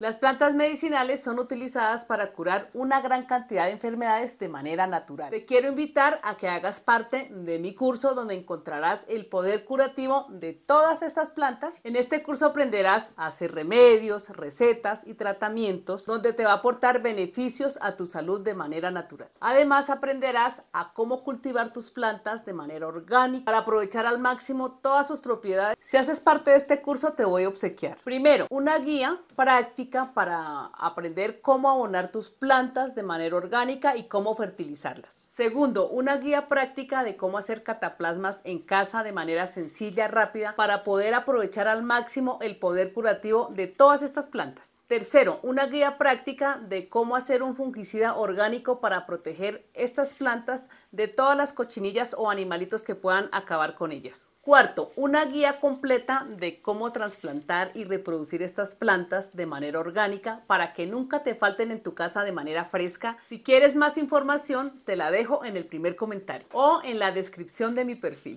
Las plantas medicinales son utilizadas para curar una gran cantidad de enfermedades de manera natural. Te quiero invitar a que hagas parte de mi curso donde encontrarás el poder curativo de todas estas plantas. En este curso aprenderás a hacer remedios, recetas y tratamientos donde te va a aportar beneficios a tu salud de manera natural. Además aprenderás a cómo cultivar tus plantas de manera orgánica para aprovechar al máximo todas sus propiedades. Si haces parte de este curso te voy a obsequiar. Primero, una guía práctica para aprender cómo abonar tus plantas de manera orgánica y cómo fertilizarlas. Segundo, una guía práctica de cómo hacer cataplasmas en casa de manera sencilla, rápida, para poder aprovechar al máximo el poder curativo de todas estas plantas. Tercero, una guía práctica de cómo hacer un fungicida orgánico para proteger estas plantas de todas las cochinillas o animalitos que puedan acabar con ellas. Cuarto, una guía completa de cómo trasplantar y reproducir estas plantas de manera orgánica para que nunca te falten en tu casa de manera fresca. Si quieres más información, te la dejo en el primer comentario o en la descripción de mi perfil.